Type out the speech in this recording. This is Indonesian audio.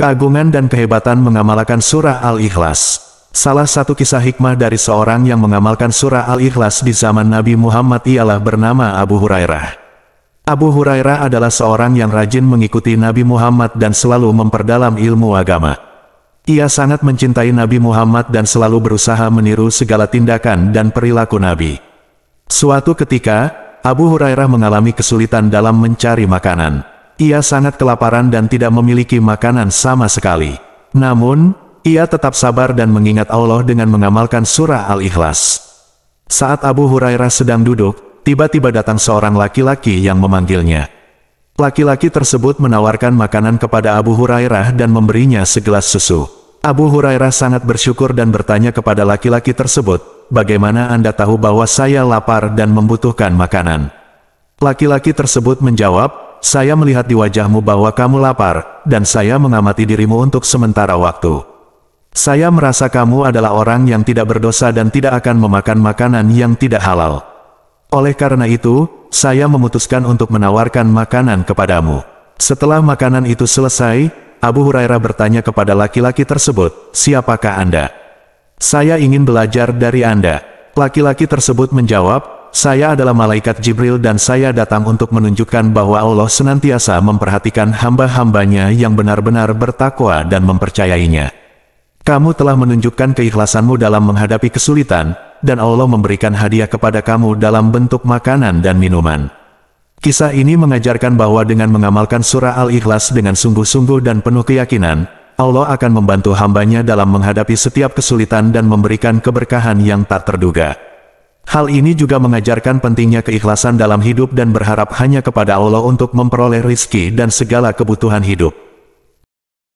Keagungan dan kehebatan mengamalkan surah Al-Ikhlas. Salah satu kisah hikmah dari seorang yang mengamalkan surah Al-Ikhlas di zaman Nabi Muhammad ialah bernama Abu Hurairah. Abu Hurairah adalah seorang yang rajin mengikuti Nabi Muhammad dan selalu memperdalam ilmu agama. Ia sangat mencintai Nabi Muhammad dan selalu berusaha meniru segala tindakan dan perilaku Nabi. Suatu ketika, Abu Hurairah mengalami kesulitan dalam mencari makanan ia sangat kelaparan dan tidak memiliki makanan sama sekali. Namun, ia tetap sabar dan mengingat Allah dengan mengamalkan surah Al-Ikhlas. Saat Abu Hurairah sedang duduk, tiba-tiba datang seorang laki-laki yang memanggilnya. Laki-laki tersebut menawarkan makanan kepada Abu Hurairah dan memberinya segelas susu. Abu Hurairah sangat bersyukur dan bertanya kepada laki-laki tersebut, bagaimana Anda tahu bahwa saya lapar dan membutuhkan makanan? Laki-laki tersebut menjawab, saya melihat di wajahmu bahwa kamu lapar, dan saya mengamati dirimu untuk sementara waktu. Saya merasa kamu adalah orang yang tidak berdosa dan tidak akan memakan makanan yang tidak halal. Oleh karena itu, saya memutuskan untuk menawarkan makanan kepadamu. Setelah makanan itu selesai, Abu Hurairah bertanya kepada laki-laki tersebut, "Siapakah Anda? Saya ingin belajar dari Anda." Laki-laki tersebut menjawab, saya adalah malaikat Jibril dan saya datang untuk menunjukkan bahwa Allah senantiasa memperhatikan hamba-hambanya yang benar-benar bertakwa dan mempercayainya. Kamu telah menunjukkan keikhlasanmu dalam menghadapi kesulitan, dan Allah memberikan hadiah kepada kamu dalam bentuk makanan dan minuman. Kisah ini mengajarkan bahwa dengan mengamalkan surah Al-Ikhlas dengan sungguh-sungguh dan penuh keyakinan, Allah akan membantu hambanya dalam menghadapi setiap kesulitan dan memberikan keberkahan yang tak terduga. Hal ini juga mengajarkan pentingnya keikhlasan dalam hidup dan berharap hanya kepada Allah untuk memperoleh rizki dan segala kebutuhan hidup.